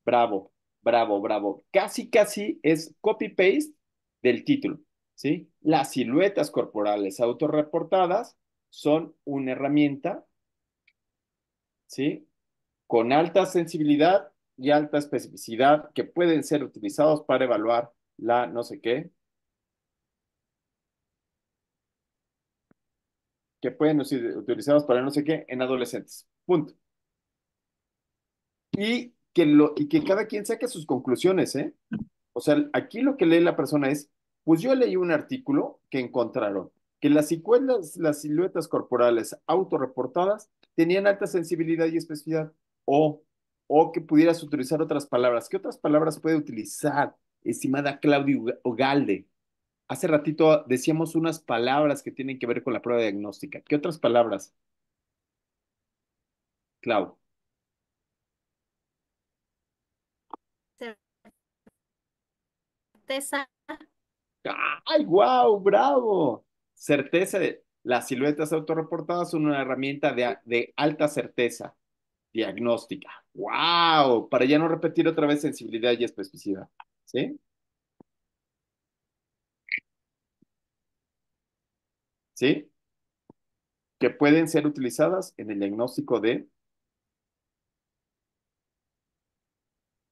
Speaker 2: Bravo, bravo, bravo. Casi, casi es copy-paste del título, ¿sí? Las siluetas corporales autorreportadas son una herramienta, ¿sí? Con alta sensibilidad y alta especificidad que pueden ser utilizados para evaluar la no sé qué, que pueden ser utilizados para no sé qué en adolescentes. Punto. Y que, lo, y que cada quien saque sus conclusiones, ¿eh? O sea, aquí lo que lee la persona es, pues yo leí un artículo que encontraron que las, siluetas, siluetas corporales autorreportadas tenían alta sensibilidad y especificidad, o, o que pudieras utilizar otras palabras. ¿Qué otras palabras puede utilizar, estimada Claudia Ogalde? hace ratito decíamos unas palabras que tienen que ver con la prueba diagnóstica. ¿Qué otras palabras? Clau. Certeza. ¡Ay, wow! ¡Bravo! Certeza las siluetas autorreportadas son una herramienta de, alta certeza diagnóstica. ¡Wow! Para ya no repetir otra vez sensibilidad y especificidad. ¿Sí? Que pueden ser utilizadas en el diagnóstico de...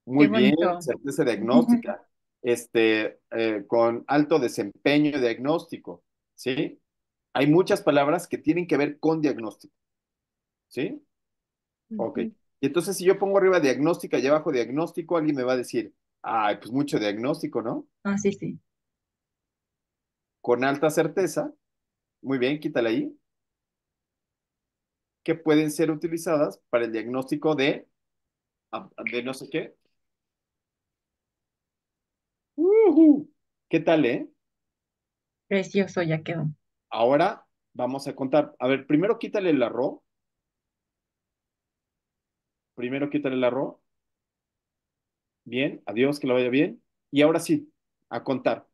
Speaker 2: Muy bien, certeza diagnóstica, este, eh, con alto desempeño diagnóstico, ¿sí? Hay muchas palabras que tienen que ver con diagnóstico, ¿sí? Ok. Y entonces si yo pongo arriba diagnóstica y abajo diagnóstico, alguien me va a decir, ay, pues mucho diagnóstico, ¿no? Ah, sí, sí. Con alta certeza, muy bien, quítale ahí. Que pueden ser utilizadas para el diagnóstico de, de no sé qué. ¿Qué tal, eh?
Speaker 1: Precioso, ya quedó.
Speaker 2: Ahora vamos a contar. A ver, primero quítale el arroz. Primero quítale el arroz. Bien, adiós, que lo vaya bien. Y ahora sí, a contar.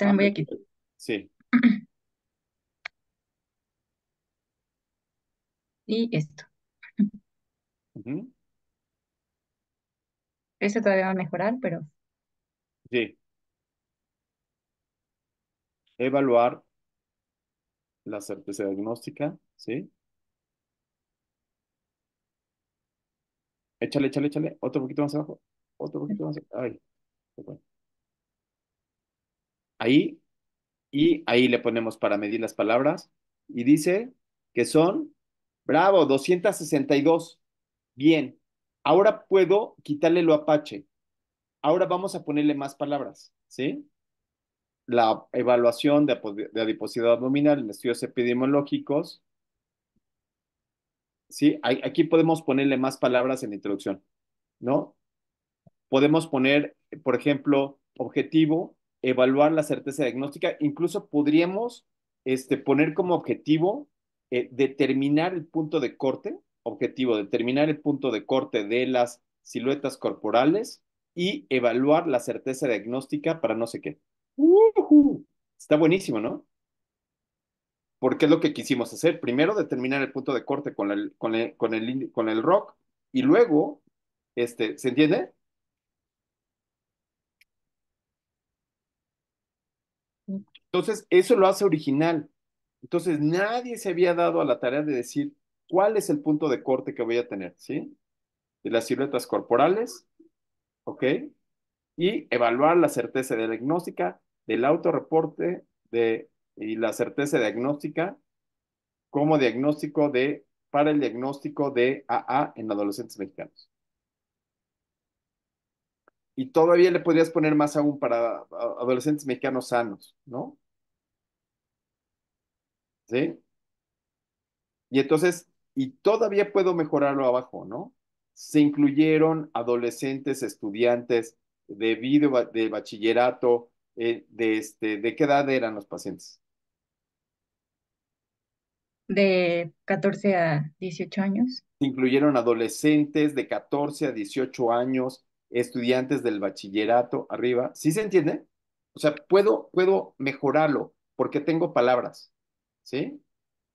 Speaker 2: Ah, voy aquí. Sí. Y esto. Eso
Speaker 1: este todavía va a mejorar, pero...
Speaker 2: Sí. Evaluar la certeza diagnóstica, ¿sí? Échale, échale, échale. Otro poquito más abajo. Otro poquito más. Abajo. Ay ahí, y ahí le ponemos para medir las palabras, y dice que son, bravo, 262. Bien, ahora puedo quitarle lo Apache. Ahora vamos a ponerle más palabras, ¿sí? La evaluación de, adiposidad abdominal en estudios epidemiológicos. ¿Sí? Aquí podemos ponerle más palabras en la introducción, ¿no? Podemos poner, por ejemplo, objetivo evaluar la certeza diagnóstica, incluso podríamos este, poner como objetivo eh, determinar el punto de corte, objetivo, determinar el punto de corte de las siluetas corporales y evaluar la certeza diagnóstica para no sé qué. Está buenísimo, ¿no? Porque es lo que quisimos hacer. Primero determinar el punto de corte con el, con el, con el, con el rock y luego, este, ¿se entiende? Entonces, eso lo hace original. Entonces, nadie se había dado a la tarea de decir cuál es el punto de corte que voy a tener, ¿sí? De las siluetas corporales, ¿ok? Y evaluar la certeza de diagnóstica, del autorreporte de, y la certeza diagnóstica como diagnóstico de, para el diagnóstico de AA en adolescentes mexicanos. Y todavía le podrías poner más aún para adolescentes mexicanos sanos, ¿no? ¿sí? Y entonces, y todavía puedo mejorarlo abajo, ¿no? Se incluyeron adolescentes, estudiantes de, video, de bachillerato, eh, de, este, ¿de qué edad eran los pacientes?
Speaker 1: De 14 a 18 años.
Speaker 2: Se incluyeron adolescentes de 14 a 18 años, estudiantes del bachillerato, arriba. ¿Sí se entiende? O sea, puedo, puedo mejorarlo porque tengo palabras. ¿sí?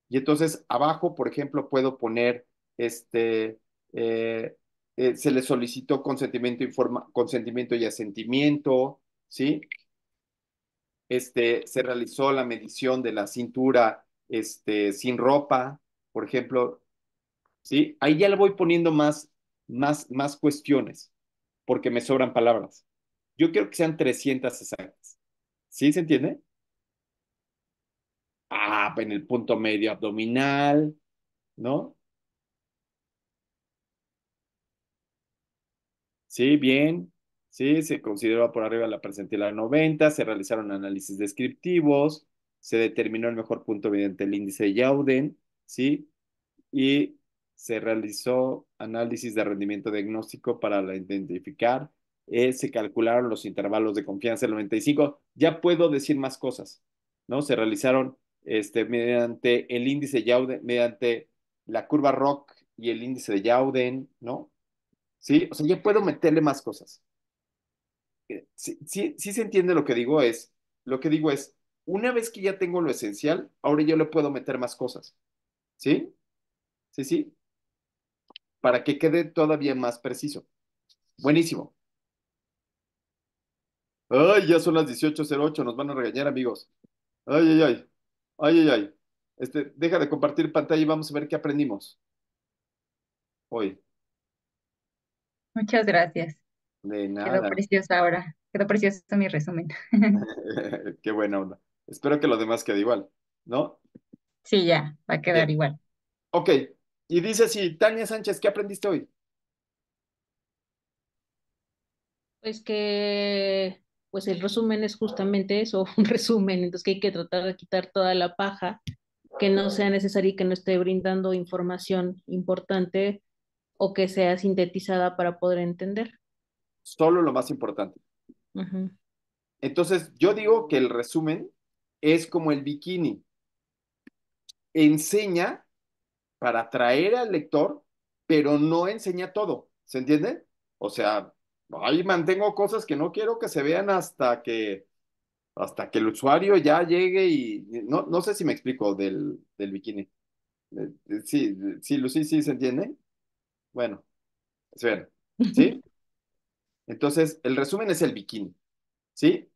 Speaker 2: Y entonces abajo, por ejemplo, puedo poner, este, eh, eh, se le solicitó consentimiento, informa, consentimiento y asentimiento, ¿sí? Este, se realizó la medición de la cintura este, sin ropa, por ejemplo, ¿sí? Ahí ya le voy poniendo más, más, más cuestiones, porque me sobran palabras. Yo quiero que sean 300 exactas. ¿Sí se entiende? en el punto medio abdominal, ¿no? Sí, bien. Sí, se consideró por arriba la la 90, se realizaron análisis descriptivos, se determinó el mejor punto mediante el índice de Yauden, ¿sí? Y se realizó análisis de rendimiento diagnóstico para la identificar, eh, se calcularon los intervalos de confianza del 95. Ya puedo decir más cosas, ¿no? Se realizaron este, mediante el índice Yauden, mediante la curva Rock y el índice de Yauden, ¿no? Sí, o sea, yo puedo meterle más cosas. Eh, sí, se entiende lo que digo es, lo que digo es, una vez que ya tengo lo esencial, ahora yo le puedo meter más cosas. ¿Sí? Sí, sí. Para que quede todavía más preciso. Buenísimo. Ay, ya son las 18.08, nos van a regañar, amigos. Ay, ay, ay. Ay, ay, ay. Este, deja de compartir pantalla y vamos a ver qué aprendimos hoy.
Speaker 1: Muchas gracias.
Speaker 2: De nada. Quedó
Speaker 1: preciosa ahora. Quedó precioso mi resumen.
Speaker 2: qué buena onda. Espero que lo demás quede igual, ¿no?
Speaker 1: Sí, ya, va a quedar igual.
Speaker 2: Ok. Y dice así, Tania Sánchez, ¿qué aprendiste hoy?
Speaker 1: Pues que pues el resumen es justamente eso, un resumen, entonces que hay que tratar de quitar toda la paja que no sea necesaria y que no esté brindando información importante o que sea sintetizada para poder entender.
Speaker 2: Solo lo más importante. Entonces, yo digo que el resumen es como el bikini. Enseña para atraer al lector, pero no enseña todo, ¿se entiende? O sea, ahí mantengo cosas que no quiero que se vean hasta que hasta que el usuario ya llegue y no, no sé si me explico del, bikini. Eh, eh, sí, sí, Lucy, sí se entiende. Bueno, espera, ¿sí? Entonces, el resumen es el bikini, ¿sí?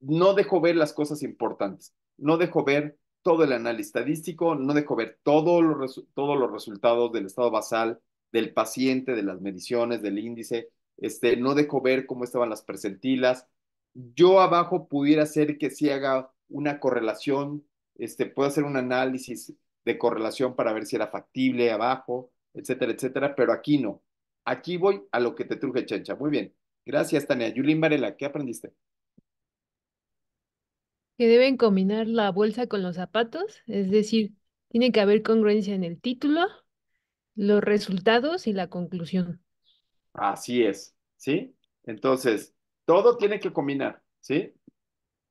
Speaker 2: No dejo ver las cosas importantes, no dejo ver todo el análisis estadístico, no dejo ver los, todos los resultados del estado basal, del paciente, de las mediciones, del índice, este, no dejó ver cómo estaban las percentilas. Yo abajo pudiera hacer que si haga una correlación, este, puedo hacer un análisis de correlación para ver si era factible abajo, etcétera, etcétera, pero aquí no. Aquí voy a lo que te truje, chancha. Muy bien. Gracias, Tania. Yulín Varela, ¿qué aprendiste?
Speaker 3: Que deben combinar la bolsa con los zapatos, es decir, tiene que haber congruencia en el título, los resultados y la conclusión.
Speaker 2: Así es, ¿sí? Entonces, todo tiene que combinar, ¿sí?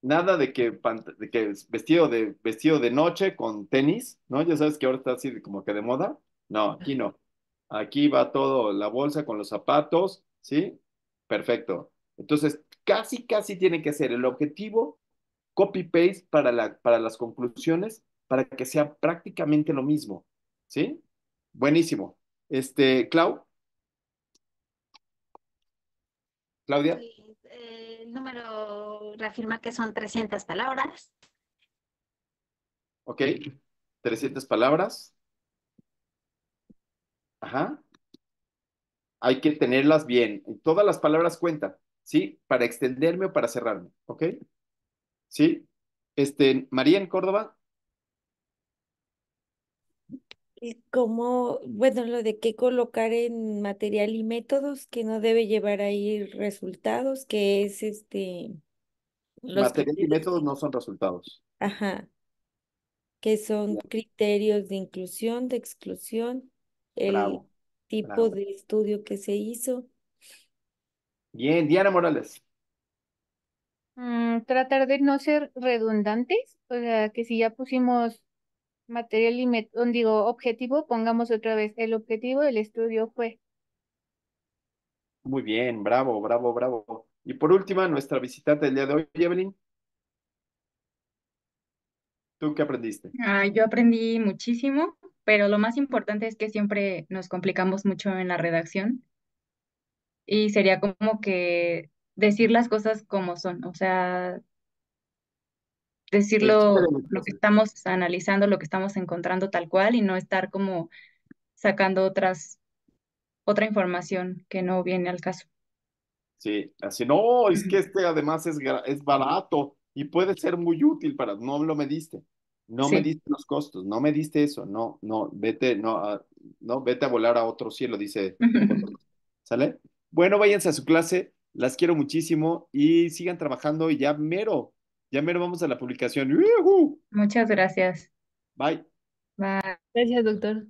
Speaker 2: Nada de que, de vestido, de, vestido de noche con tenis, ¿no? Ya sabes que ahora está así como que de moda. No, aquí no. Aquí va todo, la bolsa con los zapatos, ¿sí? Perfecto. Entonces, casi, casi tiene que ser el objetivo copy-paste para, la, para las conclusiones, para que sea prácticamente lo mismo, ¿sí? Buenísimo. Este, Clau. Claudia.
Speaker 5: Eh, el número reafirma que son 300 palabras.
Speaker 2: Ok, 300 palabras. Ajá. Hay que tenerlas bien. Todas las palabras cuentan, ¿sí? Para extenderme o para cerrarme, ¿ok? ¿Sí? Este, María en Córdoba
Speaker 6: cómo, bueno, lo de qué colocar en material y métodos, que no debe llevar ahí resultados, que es este... material y
Speaker 2: métodos no son resultados.
Speaker 6: Ajá. Que son criterios de inclusión, de exclusión,
Speaker 2: el tipo de
Speaker 6: estudio que se hizo.
Speaker 2: Bien, Diana Morales.
Speaker 3: Mm, tratar de no ser redundantes, o sea, que si ya pusimos material y digo, objetivo, pongamos otra vez, el objetivo el estudio fue.
Speaker 2: Muy bien, bravo, bravo, bravo. Y por última, nuestra visitante del día de hoy, Evelyn. ¿Tú qué aprendiste?
Speaker 1: Ah, yo aprendí muchísimo, pero lo más importante es que siempre nos complicamos mucho en la redacción y sería como que decir las cosas como son, o sea, decirlo lo que estamos analizando, lo que estamos encontrando tal cual y no estar como sacando otras otra información que no viene al
Speaker 2: caso. Sí, así no, es que este además es, es barato y puede ser muy útil para, no lo me diste. no me diste los costos, no me diste eso, no, no, vete, no, ah, no, vete a volar a otro cielo, dice. ¿Sale? Bueno, váyanse a su clase, las quiero muchísimo y sigan trabajando y ya mero ya mero vamos a la publicación.
Speaker 1: Muchas gracias. Bye. Bye. Gracias, doctor.